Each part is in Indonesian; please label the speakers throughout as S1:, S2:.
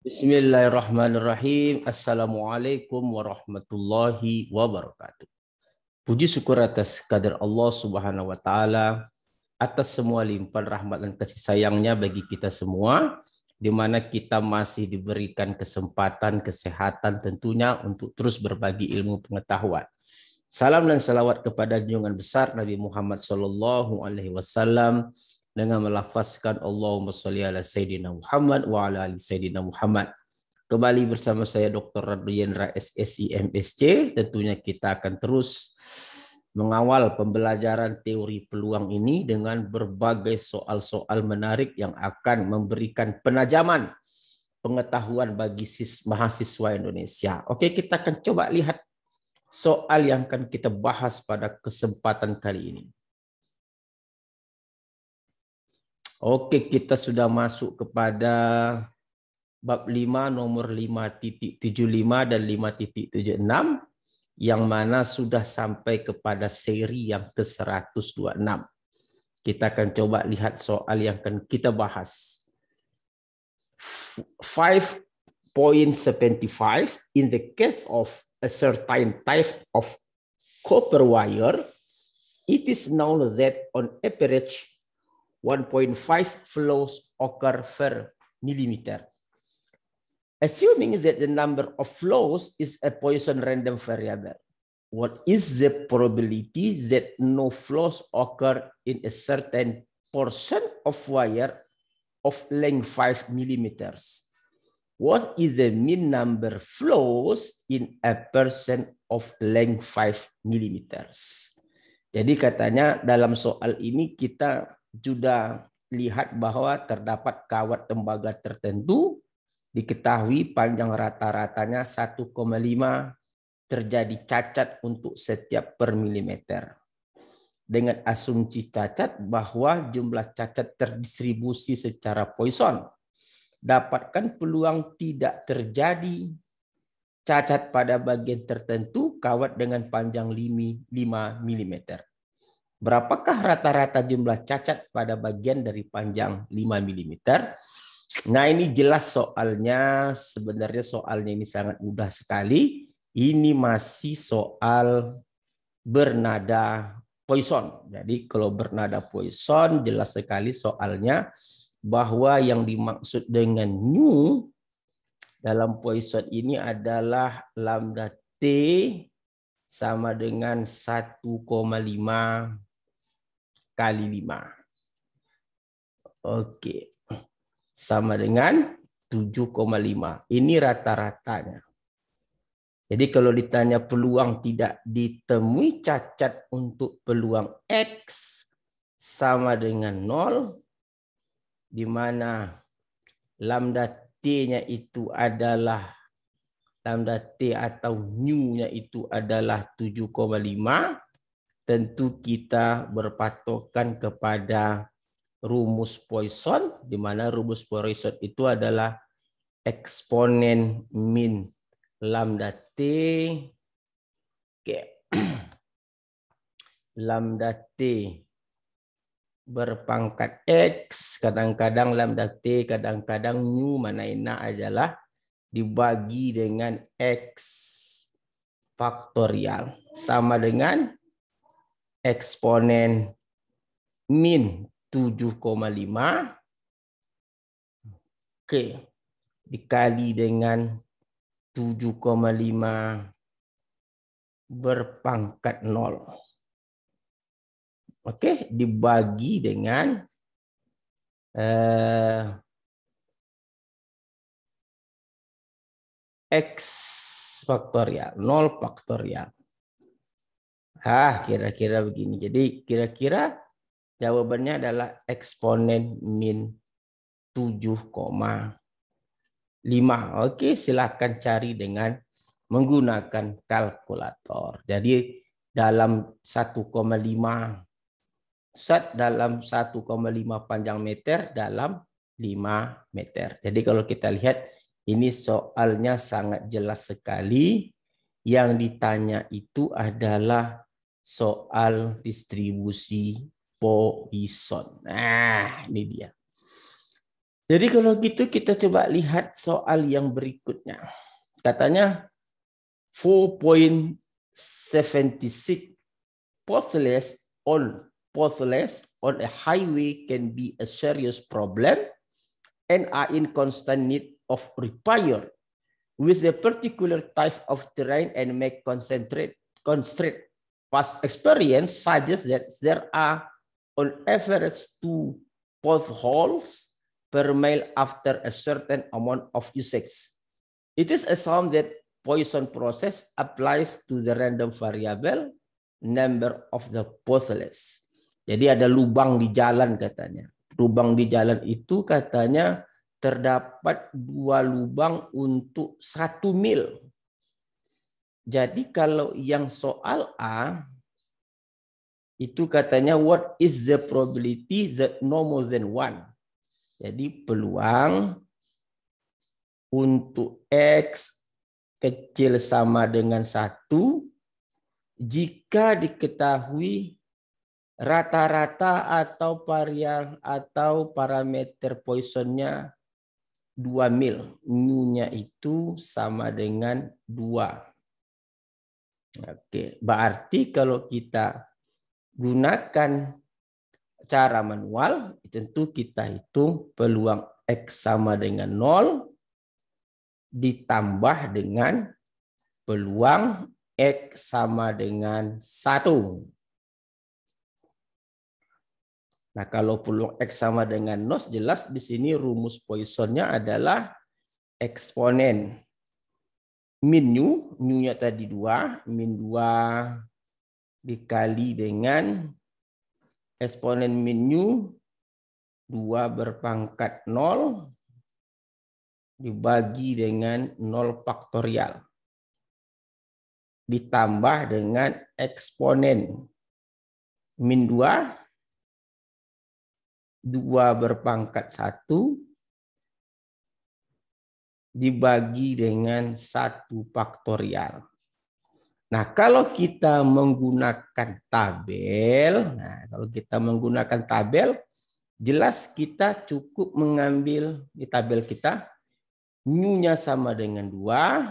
S1: Bismillahirrahmanirrahim. Assalamualaikum warahmatullahi wabarakatuh. Puji syukur atas kader Allah Subhanahu wa taala atas semua limpahan rahmat dan kasih sayangnya bagi kita semua di mana kita masih diberikan kesempatan kesehatan tentunya untuk terus berbagi ilmu pengetahuan. Salam dan salawat kepada junjungan besar Nabi Muhammad Sallallahu alaihi wasallam dengan melafazkan Allahumma sholli ala sayyidina Muhammad wa ala ali sayyidina Muhammad. Kembali bersama saya Dr. Radriendra SSI MSC, tentunya kita akan terus mengawal pembelajaran teori peluang ini dengan berbagai soal-soal menarik yang akan memberikan penajaman pengetahuan bagi mahasiswa Indonesia. Oke, kita akan coba lihat soal yang akan kita bahas pada kesempatan kali ini. Oke, kita sudah masuk kepada bab 5 nomor 5.75 dan 5.76 yang mana sudah sampai kepada seri yang ke-126. Kita akan coba lihat soal yang akan kita bahas. 5.75 in the case of a certain type of copper wire, it is known that on average 1.5 flows occur per millimeter. Assuming that the number of flows is a Poisson random variable, what is the probability that no flows occur in a certain portion of wire of length 5 millimeters? What is the mean number flows in a percent of length 5 millimeters? Jadi katanya dalam soal ini kita sudah lihat bahwa terdapat kawat tembaga tertentu diketahui panjang rata-ratanya 1,5 terjadi cacat untuk setiap per milimeter. Dengan asumsi cacat bahwa jumlah cacat terdistribusi secara Poisson, dapatkan peluang tidak terjadi cacat pada bagian tertentu kawat dengan panjang 5 mm berapakah rata-rata jumlah cacat pada bagian dari panjang 5 mm. Nah ini jelas soalnya, sebenarnya soalnya ini sangat mudah sekali. Ini masih soal bernada Poisson. Jadi kalau bernada Poisson jelas sekali soalnya bahwa yang dimaksud dengan nu dalam Poisson ini adalah lambda T sama dengan 1,5 kali 5. Oke. Sama dengan 7,5. Ini rata-ratanya. Jadi kalau ditanya peluang tidak ditemui cacat untuk peluang X sama dengan 0, di mana lambda T-nya itu adalah lambda T atau nu-nya itu adalah 7,5 tentu kita berpatokan kepada rumus Poisson, di mana rumus Poisson itu adalah eksponen min lambda t. okay. lambda t berpangkat x, kadang-kadang lambda t, kadang-kadang nu mana ina adalah dibagi dengan x faktorial sama dengan eksponen min 7,5. okay. dikali dengan 7,5 berpangkat 0. Oke, dibagi dengan uh, X faktorial, 0 faktorial. Ah, kira-kira begini. Jadi kira-kira jawabannya adalah eksponen min 7,5. Oke, silahkan cari dengan menggunakan kalkulator. Jadi dalam 1,5 set dalam 1,5 panjang meter dalam 5 meter. Jadi kalau kita lihat ini soalnya sangat jelas sekali. Yang ditanya itu adalah soal distribusi Poisson. Nah, ini dia. Jadi kalau gitu kita coba lihat soal yang berikutnya. Katanya 4.76 potholes on potholes on a highway can be a serious problem and are in constant need of repair with the particular type of terrain and make concentrate constraint past experience suggests that there are on average two potholes per mile after a certain amount of usage. It is assumed that Poisson process applies to the random variable number of the potholes. Jadi ada lubang di jalan katanya. Lubang di jalan itu katanya terdapat dua lubang untuk satu mil. Jadi kalau yang soal A itu katanya what is the probability that no more than one. Jadi peluang untuk X kecil sama dengan satu jika diketahui rata-rata atau varian atau parameter poisonnya 2 mil. nya itu sama dengan 2. Oke, berarti kalau kita gunakan cara manual, tentu kita hitung peluang X sama dengan nol ditambah dengan peluang X sama dengan satu. Nah, kalau peluang X sama dengan nol, jelas di sini rumus Poissonnya adalah eksponen min new, nya tadi dua, min dua dikali dengan eksponen min dua 2 berpangkat nol dibagi dengan nol faktorial ditambah dengan eksponen min dua dua berpangkat satu dibagi dengan satu faktorial. Nah, kalau kita menggunakan tabel, nah, kalau kita menggunakan tabel, jelas kita cukup mengambil di tabel kita mu sama dengan dua,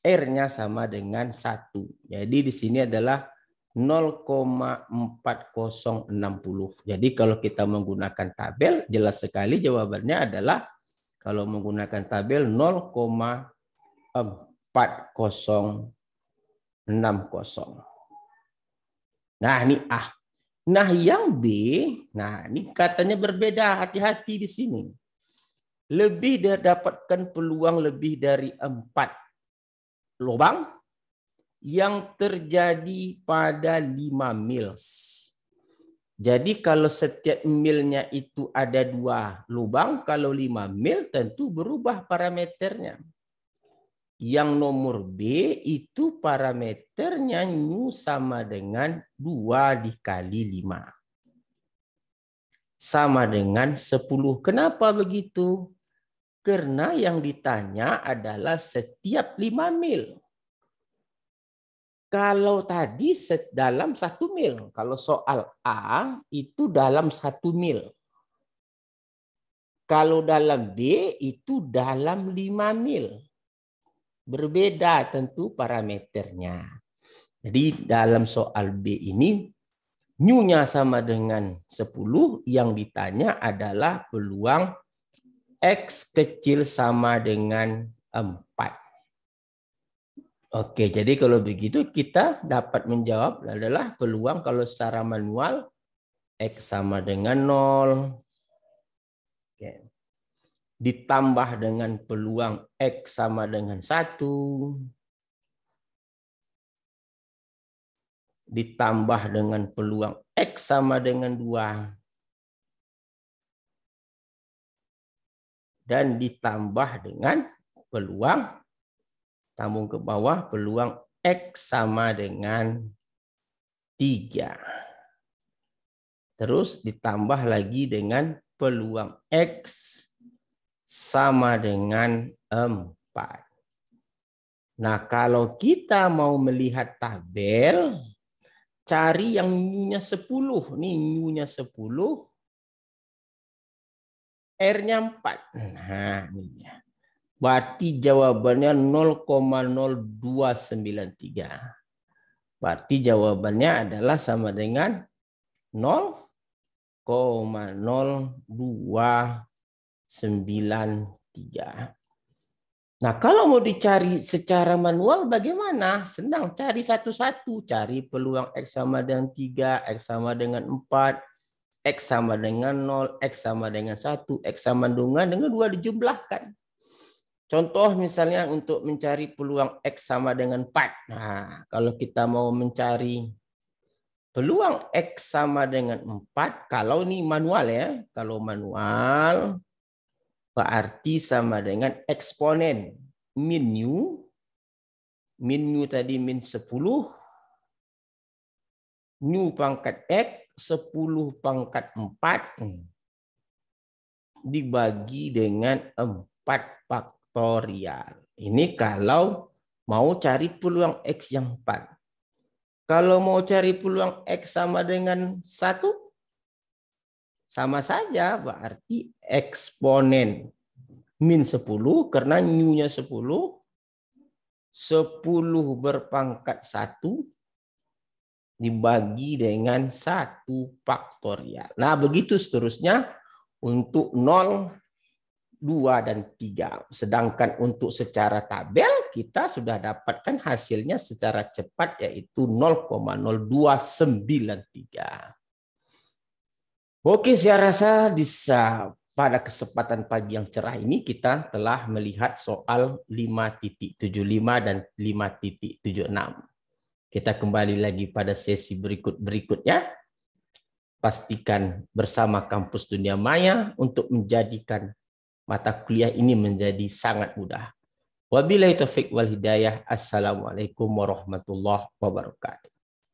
S1: r-nya sama dengan satu. Jadi di sini adalah 0,4060. Jadi kalau kita menggunakan tabel, jelas sekali jawabannya adalah kalau menggunakan tabel 0,4060. Nah, ini ah. Nah, yang B, nah ini katanya berbeda. Hati-hati di sini. Lebih dapatkan peluang lebih dari empat lubang yang terjadi pada 5 mils. Jadi kalau setiap milnya itu ada dua lubang, kalau lima mil tentu berubah parameternya. Yang nomor B itu parameternya nu sama dengan 2 dikali 5. Sama dengan 10. Kenapa begitu? Karena yang ditanya adalah setiap 5 mil. Kalau tadi dalam satu mil, kalau soal A itu dalam satu mil. Kalau dalam B itu dalam lima mil. Berbeda tentu parameternya. Jadi dalam soal B ini nyunya sama dengan 10, yang ditanya adalah peluang X kecil sama dengan 4. Oke, jadi kalau begitu kita dapat menjawab adalah peluang kalau secara manual X sama dengan nol Oke. Ditambah dengan peluang X sama dengan satu Ditambah dengan peluang X sama dengan dua Dan ditambah dengan peluang sambung ke bawah peluang X sama dengan 3. Terus ditambah lagi dengan peluang X sama dengan 4. Nah, kalau kita mau melihat tabel, cari yang nyunya 10. Nih nyunya 10, R-nya 4. Nah, ini Berarti jawabannya 0,0293. Berarti jawabannya adalah sama dengan 0,0293. Nah, kalau mau dicari secara manual bagaimana? Senang, cari satu-satu. Cari peluang X sama dengan 3, X sama dengan 4, X sama dengan 0, X sama dengan 1, X sama dengan, dengan 2 dijumlahkan. Contoh misalnya untuk mencari peluang X sama dengan 4. Nah, kalau kita mau mencari peluang X sama dengan 4, kalau ini manual ya. Kalau manual, berarti sama dengan eksponen min new. Min new tadi min 10. New pangkat X, 10 pangkat 4. Dibagi dengan 4 pangkat faktorial. Ini kalau mau cari peluang X yang 4. Kalau mau cari peluang X sama dengan 1, sama saja berarti eksponen min 10 karena nyunya 10, 10 berpangkat 1 dibagi dengan 1 faktorial. Nah, begitu seterusnya untuk 0, dua dan tiga. Sedangkan untuk secara tabel kita sudah dapatkan hasilnya secara cepat yaitu 0,0293. Oke, saya rasa bisa pada kesempatan pagi yang cerah ini kita telah melihat soal 5.75 dan 5.76. Kita kembali lagi pada sesi berikut-berikutnya pastikan bersama kampus dunia maya untuk menjadikan mata kuliah ini menjadi sangat mudah. Wabillahi taufik wal hidayah. Assalamualaikum warahmatullahi wabarakatuh.